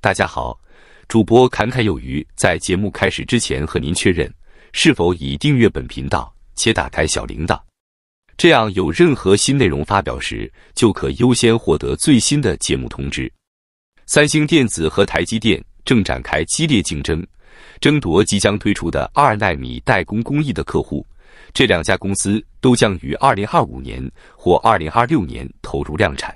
大家好，主播侃侃有余。在节目开始之前，和您确认是否已订阅本频道且打开小铃铛，这样有任何新内容发表时，就可优先获得最新的节目通知。三星电子和台积电正展开激烈竞争，争夺即将推出的二纳米代工工艺的客户。这两家公司都将于二零二五年或二零二六年投入量产。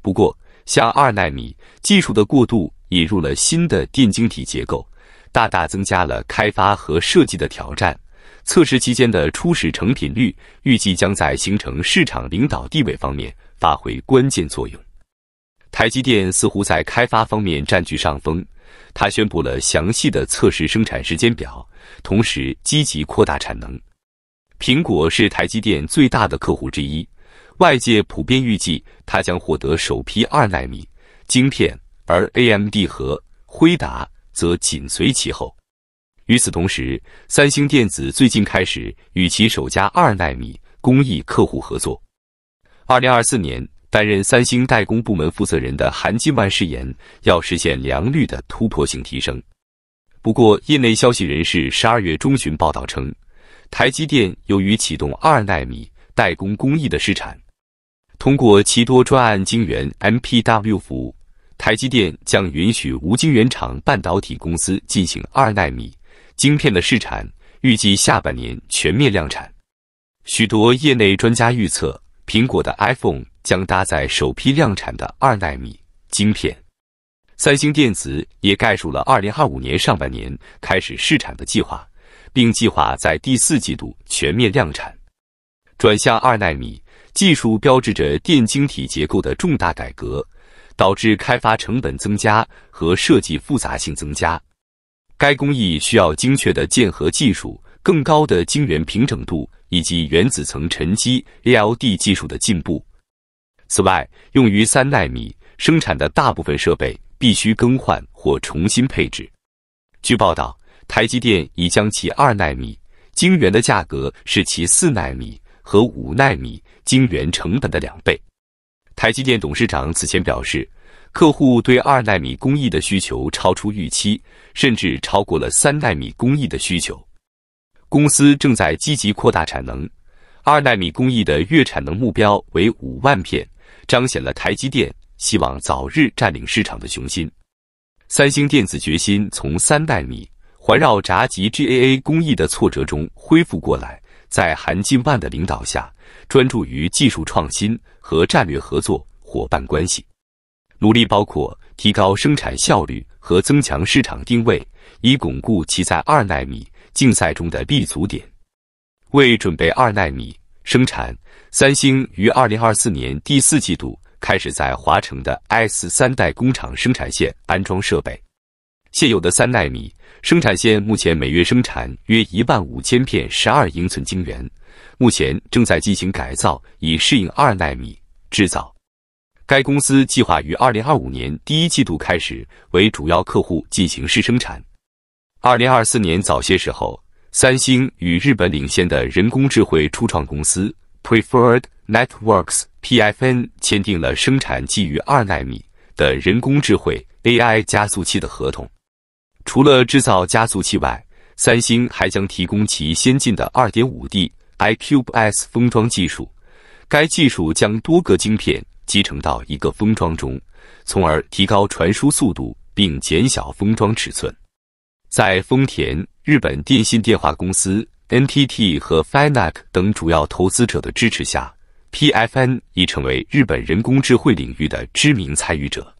不过，向二纳米技术的过渡引入了新的电晶体结构，大大增加了开发和设计的挑战。测试期间的初始成品率预计将在形成市场领导地位方面发挥关键作用。台积电似乎在开发方面占据上风，他宣布了详细的测试生产时间表，同时积极扩大产能。苹果是台积电最大的客户之一。外界普遍预计，它将获得首批二纳米晶片，而 AMD 和辉达则紧随其后。与此同时，三星电子最近开始与其首家二纳米工艺客户合作。二零二四年，担任三星代工部门负责人的韩金万誓言要实现良率的突破性提升。不过，业内消息人士十二月中旬报道称，台积电由于启动二纳米。代工工艺的试产，通过其多专案晶圆 MPW 服务，台积电将允许无晶圆厂半导体公司进行二纳米晶片的试产，预计下半年全面量产。许多业内专家预测，苹果的 iPhone 将搭载首批量产的二纳米晶片。三星电子也概述了二零二五年上半年开始试产的计划，并计划在第四季度全面量产。转向二纳米技术标志着电晶体结构的重大改革，导致开发成本增加和设计复杂性增加。该工艺需要精确的键合技术、更高的晶圆平整度以及原子层沉积 （ALD） 技术的进步。此外，用于三纳米生产的大部分设备必须更换或重新配置。据报道，台积电已将其二纳米晶圆的价格是其四纳米。和五纳米晶圆成本的两倍。台积电董事长此前表示，客户对二纳米工艺的需求超出预期，甚至超过了三纳米工艺的需求。公司正在积极扩大产能，二纳米工艺的月产能目标为五万片，彰显了台积电希望早日占领市场的雄心。三星电子决心从三纳米环绕闸极 GAA 工艺的挫折中恢复过来。在韩进万的领导下，专注于技术创新和战略合作伙伴关系，努力包括提高生产效率和增强市场定位，以巩固其在二纳米竞赛中的立足点。为准备二纳米生产，三星于二零二四年第四季度开始在华城的 S 三代工厂生产线安装设备。现有的三纳米生产线目前每月生产约一万五千片十二英寸晶圆，目前正在进行改造，以适应二纳米制造。该公司计划于二零二五年第一季度开始为主要客户进行试生产。二零二四年早些时候，三星与日本领先的人工智慧初创公司 Preferred Networks（PFN） 签订了生产基于二纳米的人工智慧 AI 加速器的合同。除了制造加速器外，三星还将提供其先进的 2.5D i q u b e S 封装技术。该技术将多个晶片集成到一个封装中，从而提高传输速度并减小封装尺寸。在丰田、日本电信电话公司 NTT 和 Finac 等主要投资者的支持下，PFN 已成为日本人工智慧领域的知名参与者。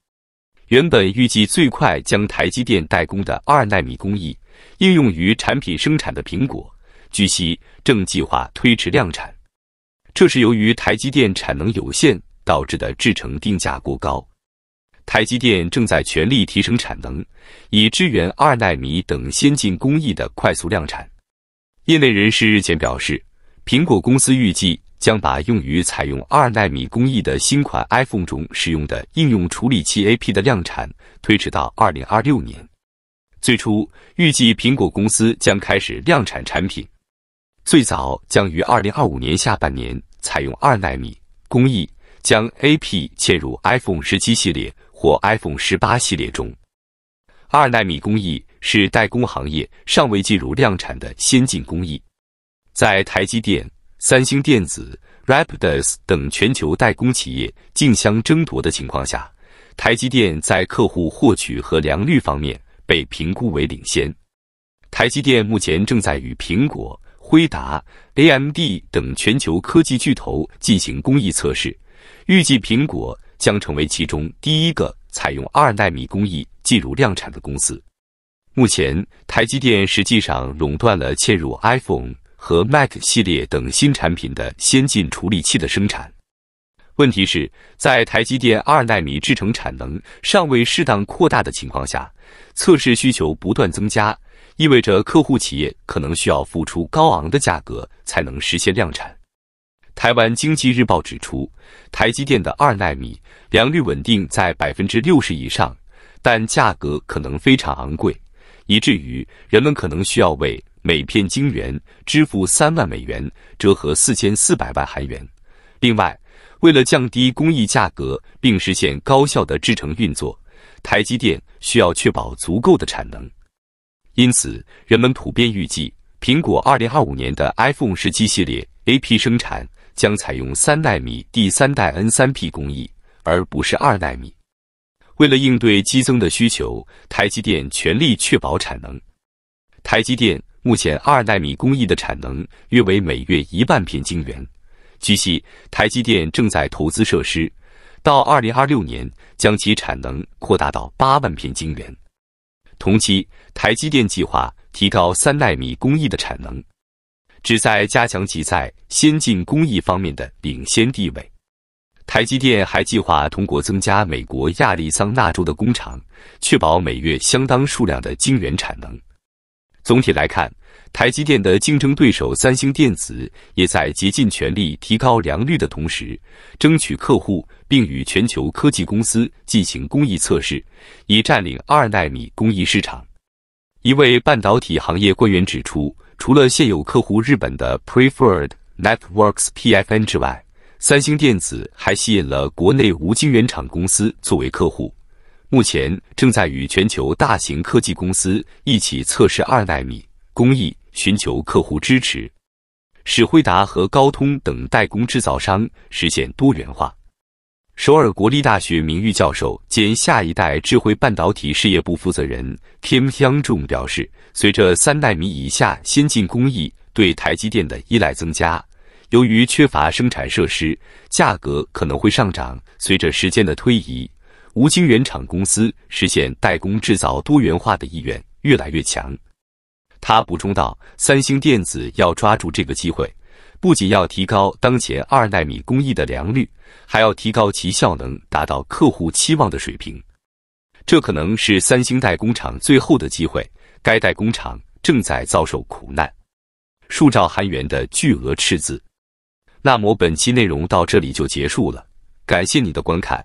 原本预计最快将台积电代工的二纳米工艺应用于产品生产的苹果，据悉正计划推迟量产。这是由于台积电产能有限导致的制程定价过高。台积电正在全力提升产能，以支援二纳米等先进工艺的快速量产。业内人士日前表示，苹果公司预计。将把用于采用二纳米工艺的新款 iPhone 中使用的应用处理器 A P 的量产推迟到二零二六年。最初预计，苹果公司将开始量产产品，最早将于二零二五年下半年采用二纳米工艺，将 A P 嵌入 iPhone 十七系列或 iPhone 十八系列中。二纳米工艺是代工行业尚未进入量产的先进工艺，在台积电。三星电子、Rapidus 等全球代工企业竞相争夺的情况下，台积电在客户获取和良率方面被评估为领先。台积电目前正在与苹果、辉达、AMD 等全球科技巨头进行工艺测试，预计苹果将成为其中第一个采用二纳米工艺进入量产的公司。目前，台积电实际上垄断了嵌入 iPhone。和 Mac 系列等新产品的先进处理器的生产。问题是，在台积电二纳米制程产能尚未适当扩大的情况下，测试需求不断增加，意味着客户企业可能需要付出高昂的价格才能实现量产。台湾经济日报指出，台积电的二纳米良率稳定在百分之六十以上，但价格可能非常昂贵，以至于人们可能需要为。每片晶圆支付三万美元，折合四千四百万韩元。另外，为了降低工艺价格并实现高效的制程运作，台积电需要确保足够的产能。因此，人们普遍预计，苹果二零二五年的 iPhone 十七系列 A P 生产将采用三纳米第三代 N 三 P 工艺，而不是二纳米。为了应对激增的需求，台积电全力确保产能。台积电。目前，二纳米工艺的产能约为每月一万片晶圆。据悉，台积电正在投资设施，到二零二六年将其产能扩大到八万片晶圆。同期，台积电计划提高三纳米工艺的产能，旨在加强其在先进工艺方面的领先地位。台积电还计划通过增加美国亚利桑那州的工厂，确保每月相当数量的晶圆产能。总体来看，台积电的竞争对手三星电子也在竭尽全力提高良率的同时，争取客户，并与全球科技公司进行工艺测试，以占领二纳米工艺市场。一位半导体行业官员指出，除了现有客户日本的 Preferred Networks（PFN） 之外，三星电子还吸引了国内无晶圆厂公司作为客户。目前正在与全球大型科技公司一起测试二纳米工艺，寻求客户支持，使辉达和高通等代工制造商实现多元化。首尔国立大学名誉教授兼下一代智慧半导体事业部负责人 Kim y u n g j n g 表示：“随着三纳米以下先进工艺对台积电的依赖增加，由于缺乏生产设施，价格可能会上涨。随着时间的推移。”吴京原厂公司实现代工制造多元化的意愿越来越强。他补充道：“三星电子要抓住这个机会，不仅要提高当前二纳米工艺的良率，还要提高其效能，达到客户期望的水平。这可能是三星代工厂最后的机会。该代工厂正在遭受苦难，数兆韩元的巨额赤字。”那么本期内容到这里就结束了，感谢你的观看。